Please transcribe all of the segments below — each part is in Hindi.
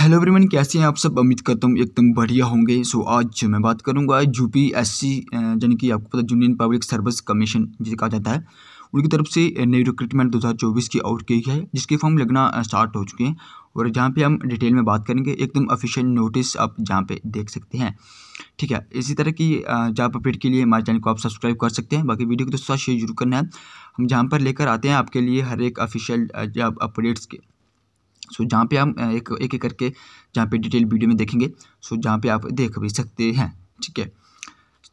हेलो एवरीवन कैसे हैं आप सब उम्मीद करता हूँ एकदम बढ़िया होंगे सो आज मैं बात करूँगा जू पी एस सी यानी कि आपको पता यूनियन पब्लिक सर्विस कमीशन जिसे कहा जाता है उनकी तरफ से नई रिक्रूटमेंट 2024 की आउट की है जिसके फॉर्म लगना स्टार्ट हो चुके हैं और जहाँ पे हम डिटेल में बात करेंगे एकदम ऑफिशियल नोटिस आप जहाँ पे देख सकते हैं ठीक है इसी तरह की जॉब अपडेट के लिए हमारे चैनल को आप सब्सक्राइब कर सकते हैं बाकी वीडियो को तो साथ शेयर जरूर करना है हम जहाँ पर लेकर आते हैं आपके लिए हर एक ऑफिशियल जॉब अपडेट्स के सो जहाँ पे आप एक एक एक करके जहाँ पे डिटेल वीडियो में देखेंगे सो जहाँ पे आप देख भी सकते हैं ठीक है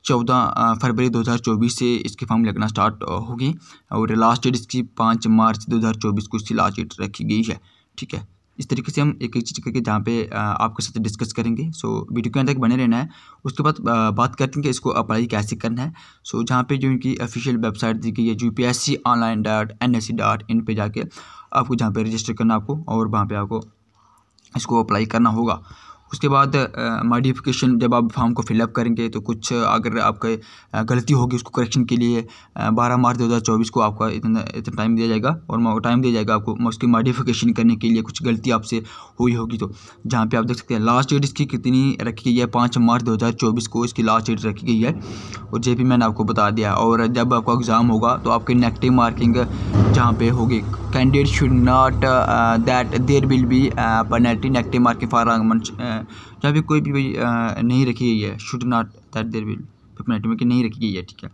चौदह फरवरी 2024 से इसके फॉर्म लगना स्टार्ट होगी और लास्ट डेट इसकी पाँच मार्च 2024 को इसकी लास्ट डेट रखी गई है ठीक है इस तरीके से हम एक एक चीज़ करके जहाँ पे आपके साथ डिस्कस करेंगे सो वीडियो के अंदर तक बने रहना है उसके बाद बात करते हैं कि इसको अप्लाई कैसे करना है सो जहाँ पे जो इनकी ऑफिशियल वेबसाइट दी गई है U P S C online dot N S C dot in पर जाके आपको जहाँ पे रजिस्टर करना आपको और वहाँ पे आपको इसको अप्लाई करना होगा उसके बाद मॉडिफिकेशन जब आप फॉर्म को फिलअप करेंगे तो कुछ अगर आपके गलती होगी उसको करेक्शन के लिए बारह मार्च 2024 को आपका इतना इतना टाइम दिया जाएगा और टाइम दिया जाएगा आपको उसकी मॉडिफिकेशन करने के लिए कुछ गलती आपसे हुई होगी तो जहाँ पे आप देख सकते हैं लास्ट डेट इसकी कितनी रखी गई है पाँच मार्च दो को इसकी लास्ट डेट रखी गई है और जे मैंने आपको बता दिया और जब आपका एग्ज़ाम होगा तो आपकी नेगेटिव मार्किंग जहाँ पर होगी candidate should not uh, that there will be uh, penalty negative marking for wrong man जहाँ पे कोई भी uh, नहीं रखी गई है should not that there will penalty marking नहीं रखी गई है ठीक है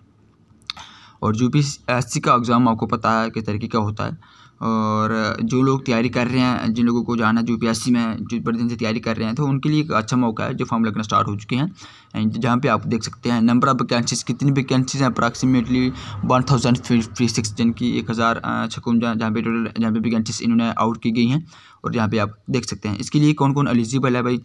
और यू पी एस सी का एग्ज़ाम आपको पता है किस तरीके का होता है और जो लोग तैयारी कर रहे हैं जिन लोगों को जाना है यूपीएससी में जो बड़े दिन से तैयारी कर रहे हैं तो उनके लिए एक अच्छा मौका है जो फॉर्म लगना स्टार्ट हो चुके हैं एंड जहाँ पे आप देख सकते हैं नंबर ऑफ वैकेंसीज कितनी वैकेंसीज हैं approximately one thousand fifty six जिनकी एक हज़ार छकुंजा जहाँ पे टोटल जहाँ पे वैकेंसीज इन्होंने आउट की गई हैं और जहाँ पे आप देख सकते हैं इसके लिए कौन कौन एलिजिबल है भाई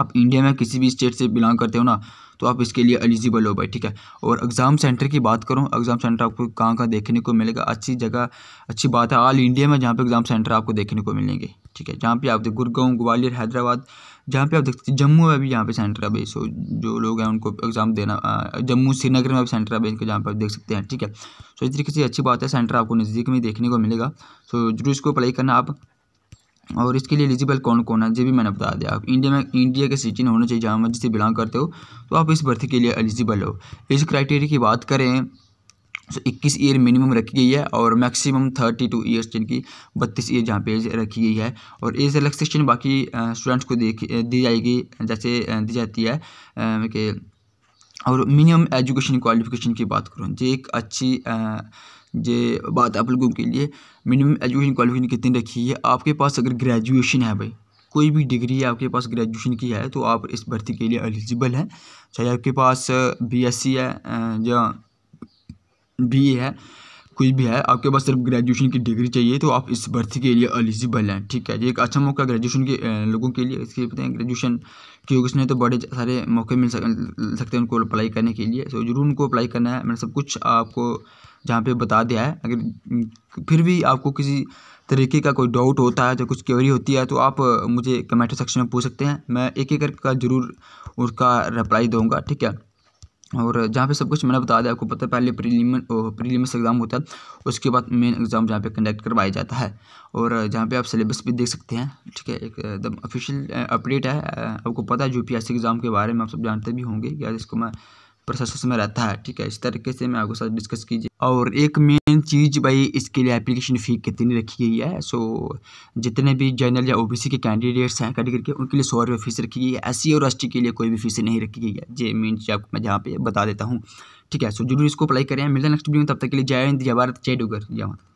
आप इंडिया में किसी भी स्टेट से बिलोंग करते हो ना तो आप इसके लिए एलिजिबल हो भाई ठीक है और एग्ज़ाम सेंटर की बात करूँ एग्ज़ाम सेंटर आपको कहाँ कहाँ देखने को मिलेगा अच्छी जगह अच्छी बात है ऑल इंडिया में जहाँ पे एग्ज़ाम सेंटर आपको देखने को मिलेंगे ठीक है जहाँ पे आप देख गुड़गांव ग्वालियर हैदराबाद जहाँ पे आप देखते हैं जम्मू में भी यहाँ पे सेंटर है भाई सो जो लोग हैं उनको एग्ज़ाम देना जम्मू श्रीनगर में भी सेंटर है भाई इनको जहाँ पर आप देख सकते हैं ठीक है सो इस तरीके से अच्छी बात है सेंटर आपको नज़दीक में देखने को मिलेगा सो जरूर इसको अप्लाई करना आप और इसके लिए एलिजिबल कौन कौन है जो भी मैंने बता दिया आप इंडिया में इंडिया के सिटीजन होना चाहिए जहाँ मर्जी से बिलोंग करते हो तो आप इस भर्ती के लिए एलिजिबल हो इस क्राइटेरिया की बात करें तो इक्कीस ईयर मिनिमम रखी गई है और मैक्सिमम थर्टी टू ईयर्स जिनकी बत्तीस ईयर जहाँ पे रखी गई है और एज रिलैक्सेशन बाकी स्टूडेंट्स को देख दी जाएगी जैसे दी जाती है कि और मिनिमम एजुकेशन क्वालिफिकेशन की बात करूँ जो एक अच्छी आ, ये बात आप लोगों के लिए मिनिमम एजुकेशन क्वालिफिकेशन कितनी रखी है आपके पास अगर ग्रेजुएशन है भाई कोई भी डिग्री आपके पास ग्रेजुएशन की है तो आप इस भर्ती के लिए एलिजिबल हैं चाहे आपके पास बीएससी है या बीए है कुछ भी है आपके पास सिर्फ ग्रेजुएशन की डिग्री चाहिए तो आप इस भर्ती के लिए एलिजिबल हैं ठीक है ये एक अच्छा मौका ग्रेजुएशन के लोगों के लिए इसके पता है ग्रेजुएशन क्योंकि उसने तो बड़े सारे मौके मिल सकते हैं उनको अप्लाई करने के लिए तो ज़रूर उनको अप्लाई करना है मैंने सब कुछ आपको जहाँ पे बता दिया है अगर फिर भी आपको किसी तरीके का कोई डाउट होता है या कुछ क्वेरी होती है तो आप मुझे कमेंट सेक्शन में पूछ सकते हैं मैं एक एक करके जरूर उसका रिप्लाई दूँगा ठीक है और जहाँ पे सब कुछ मैंने बता दिया आपको पता है पहले प्रीलिम प्रीलिम्स एग्ज़ाम होता है उसके बाद मेन एग्ज़ाम जहाँ पे कंडक्ट करवाया जाता है और जहाँ पे आप सिलेबस भी देख सकते हैं ठीक है एक एकदम ऑफिशियल अपडेट है आपको पता है यूपीएससी एग्ज़ाम के बारे में आप सब जानते भी होंगे या इसको मैं प्रोसेस में रहता है ठीक है इस तरीके से मैं आपके साथ डिस्कस कीजिए और एक मेन चीज़ भाई इसके लिए एप्लीकेशन फ़ी कितनी रखी गई है सो जितने भी जनरल या ओबीसी के कैंडिडेट्स हैं कैटेगरी के उनके लिए सौ रुपये फीस रखी गई है एस और एस के लिए कोई भी फीस नहीं रखी गई है ये मेन चीज़ आपको मैं जहाँ पे बता देता हूँ ठीक है सो जरूर इसको अप्लाई करें मिलता नेक्स्ट वीडियो में तब तक के लिए जय हिंद जय भारत जय डूगर जय माता